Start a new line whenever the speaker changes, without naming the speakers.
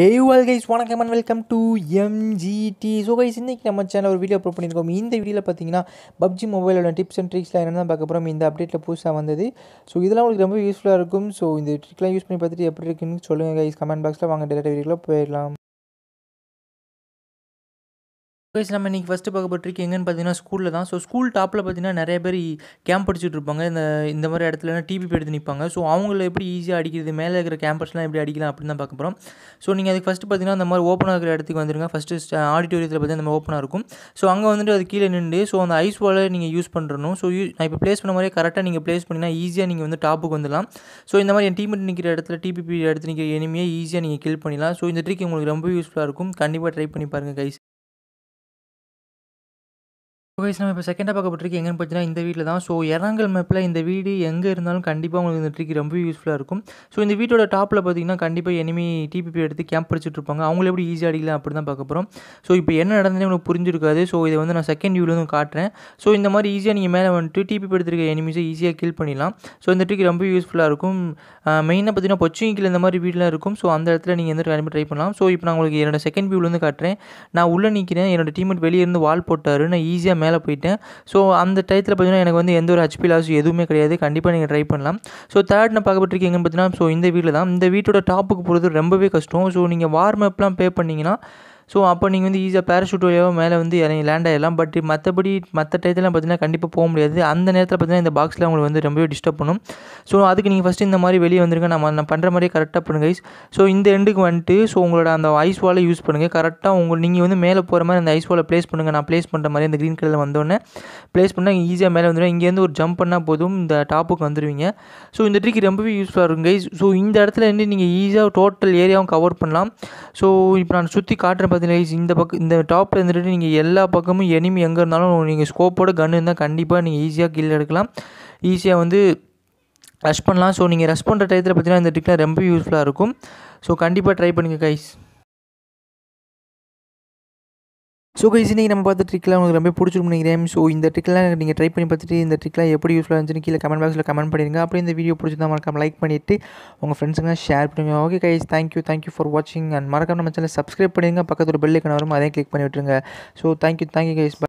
ஏயுவல் guys வணக்கம் and welcome to MGT so guys இன்றைக்கி நம்ம சேனல் ஒரு வீடியோ அப்லோட் பண்ணியிருக்கோம் இந்த வீடியோவில் பார்த்தீங்கன்னா பப்ஜி மொபைலோட டிப்ஸ் அண்ட் ட்ரிக்ஸில் என்னென்ன பார்க்க போகிறோம் இந்த அப்டேட்டில் புதுசாக வந்தது ஸோ இதெல்லாம் உங்களுக்கு ரொம்ப யூஸ்ஃபுல்லாக இருக்கும் ஸோ இந்த ட்ரிக்லாம் யூஸ் பண்ணி பார்த்துட்டு எப்படி இருக்குன்னு சொல்லுங்கள் கைஸ் கமெண்ட் பாக்ஸில் வாங்க டேரக்டாக வீடியோவில் போயிடலாம் கைஸ் நம்ம இன்றைக்கி ஃபஸ்ட்டு பார்க்க போட்டிருக்கு பார்த்தீங்கன்னா ஸ்கூலில் தான் ஸோ ஸ்கூல் டாப்பில் பார்த்தீங்கன்னா நிறைய பேர் கேம்ப் படிச்சுட்டு இருப்பாங்க இந்த இந்த மாதிரி இடத்துலலாம் டிபி எடுத்து நிற்பாங்க ஸோ அவங்கள எப்படி ஈஸியாக அடிக்கிறது மேலே இருக்கிற கேம்பஸ்லாம் எப்படி அடிக்கலாம் அப்படின்னு தான் பார்க்க போகிறோம் ஸோ நீங்கள் அதுக்கு ஃபஸ்ட்டு பார்த்தீங்கன்னா அந்த மாதிரி ஓப்பனாக இருக்கிற இடத்துக்கு வந்துருங்க ஃபஸ்ட்டு ஆடிட்டோரியத்தில் பார்த்தீங்கன்னா நம்ம ஓப்பனாக இருக்கும் ஸோ அங்கே வந்துட்டு அது கீழே நின்று ஸோ அந்த ஐஸ் வாலை நீங்கள் யூஸ் பண்ணுறணும் ஸோ யூ நான் இப்போ ப்ளேஸ் பண்ண மாதிரியே கரெக்டாக நீங்கள் ப்ளேஸ் பண்ணிங்கன்னா ஈஸியாக நீங்கள் வந்து டாப்புக்கு வந்துடலாம் ஸோ இந்த மாதிரி என் டீமெட் நிற்கிற இடத்துல டிபிபி எடுத்து நிற்கிற எனிமையை ஈஸியாக நீங்கள் கில் பண்ணிடலாம் ஸோ இந்த ட்ரிக் உங்களுக்கு ரொம்ப யூஸ்ஃபுல்லாக இருக்கும் கண்டிப்பாக ட்ரை பண்ணி பாருங்கள் கைஸ் வைஸ் நம்ம இப்போ செகண்டாக பார்க்கப்பட்டிருக்கு எங்கேன்னு பார்த்தீங்கன்னா இந்த வீட்டில் தான் ஸோ இறங்கல் மேப்பில் இந்த வீடு எங்கே இருந்தாலும் கண்டிப்பாக உங்களுக்கு இந்த ட்ரிக் ரொம்ப யூஸ்ஃபுல்லாக இருக்கும் ஸோ இந்த வீட்டோட டாப்பில் பார்த்தீங்கன்னா கண்டிப்பாக எனிமி டிபிபி எடுத்து கேம்ப் படிச்சுட்டு இருப்பாங்க அவங்கள எப்படி ஈஸியாக அடிக்கலாம் அப்படி தான் பார்க்க போகிறோம் ஸோ இப்போ என்ன நடந்ததுன்னு உங்களுக்கு புரிஞ்சிருக்காது ஸோ இதை வந்து நான் செகண்ட் வியூவில் வந்து காட்டுறேன் ஸோ இந்த மாதிரி ஈஸியாக நீங்கள் மேலே வந்துட்டு டிபிபி எடுத்துருக்க எனிமிஸை ஈஸியாக கில் பண்ணிடலாம் ஸோ இந்த ட்ரிக் ரொம்ப யூஸ்ஃபுல்லாக இருக்கும் மெயினாக பார்த்தீங்கன்னா பொச்சிங்கில் இந்த மாதிரி வீடெலாம் இருக்கும் ஸோ அந்த இடத்துல நீங்கள் வந்து கண்டிப்பாக ட்ரை பண்ணலாம் ஸோ இப்போ நான் உங்களுக்கு என்னோட செகண்ட் வியூவில் வந்து காட்டுறேன் நான் உள்ளே நிற்கிறேன் என்னோட டீமெட் வெளியே இருந்து வால் போட்டார் நான் ஈஸியாக மேலே மேலே போயிட்டேன் ஸோ அந்த டயத்தில் பார்த்தீங்கன்னா எனக்கு வந்து எந்த ஒரு ஹச்பி லாஸும் எதுவுமே கிடையாது கண்டிப்பாக நீங்கள் ட்ரை பண்ணலாம் ஸோ தேர்ட் நான் பார்க்கப்பட்டிருக்கீங்கன்னு பார்த்தீங்கன்னா ஸோ இந்த வீட்டில் தான் இந்த வீட்டோட டாப்புக்கு போகிறது ரொம்பவே கஷ்டம் ஸோ நீங்கள் வார்மப்லாம் பே பண்ணிங்கன்னா ஸோ அப்போ நீங்கள் வந்து ஈஸியாக பேராஷூட் வழியாக மேலே வந்து இறங்கி லேண்ட் ஆகிடலாம் பட் மற்றபடி மற்ற டயத்துலாம் பார்த்தீங்கன்னா கண்டிப்பாக போக முடியாது அந்த நேரத்தில் பார்த்தீங்கன்னா இந்த பாக்ஸில் உங்களுக்கு வந்து ரொம்பவே டிஸ்டர்ப் பண்ணும் ஸோ அதுக்கு நீங்கள் ஃபஸ்ட்டு இந்த மாதிரி வெளியே வந்துருங்க நம்ம நான் பண்ணுற மாதிரியே கரெக்டாக பண்ணுங்கள் கைஸ் ஸோ இந்த எண்டுக்கு வந்துட்டு ஸோ உங்களோட அந்த ஐஸ் வாலை யூஸ் பண்ணுங்கள் கரெக்டாக உங்கள் நீங்கள் வந்து மேலே போகிற மாதிரி அந்த ஐஸ் வாலை ப்ளேஸ் பண்ணுங்கள் நான் ப்ளேஸ் பண்ணுற மாதிரி அந்த க்ரீன் கலரில் வந்தோடனே ப்ளேஸ் பண்ணால் ஈஸியாக மேலே வந்துடும் இங்கேருந்து ஒரு ஜம்ப் பண்ணால் போதும் இந்த டாப்புக்கு வந்துடுவீங்க ஸோ இந்த ட்ரிக் ரொம்பவே யூஸ்ஃபுல்லாக இருக்கும் கைஸ் ஸோ இந்த இடத்துல இருந்து நீங்கள் ஈஸியாக டோட்டல் ஏரியாவும் கவர் பண்ணலாம் ஸோ இப்போ நான் சுற்றி காட்டுற பார்த்தீங்கன்னா இந்த பக்கம் இந்த டாப்பில் இருந்துட்டு நீங்கள் எல்லா பக்கமும் எனிமி எங்கே இருந்தாலும் நீங்கள் ஸ்கோப்போட கன்று இருந்தால் கண்டிப்பாக நீங்கள் ஈஸியாக கீழே எடுக்கலாம் ஈஸியாக வந்து ரஷ் பண்ணலாம் ஸோ நீங்கள் ரஷ் பண்ணுற டயத்தில் பார்த்தீங்கன்னா இந்த டிக்லாம் ரொம்ப யூஸ்ஃபுல்லாக இருக்கும் ஸோ கண்டிப்பாக ட்ரை பண்ணுங்கள் கைஸ் ஸோ கைஸ் இன்றைக்கி நம்ம பார்த்து ட்ரிக்லாம் உங்களுக்கு ரொம்ப பிடிச்சிருக்கும் நினைக்கிறேன் ஸோ இந்த ட்ரிக்லாம் நீங்கள் ட்ரை பண்ணி பார்த்துட்டு இந்த ட்ரிக்லாம் எப்படி யூஸ்ஃபுல்லாக இருந்துச்சுன்னு கீழே கமெண்ட் பாக்ஸில் கமெண்ட் பண்ணிடுங்க அப்படியே இந்த வீடியோ பிடிச்சிருந்தா மறக்காம லைக் பண்ணிவிட்டு உங்கள் ஃப்ரெண்ட்ஸுங்க ஷேர் பண்ணுங்க okay guys thank you thank you for வாட்சிங் அண்ட் மறக்காம நம்ம சேனல் சப்ஸ்கிரைப் பண்ணிடுங்க பக்கத்தில் பெல் ஐக்கன் வரும் அதையும் கிளிக் பண்ணி விட்டுருங்க ஸோ தேங்க்யூ தேங்க்யூ கைஸ்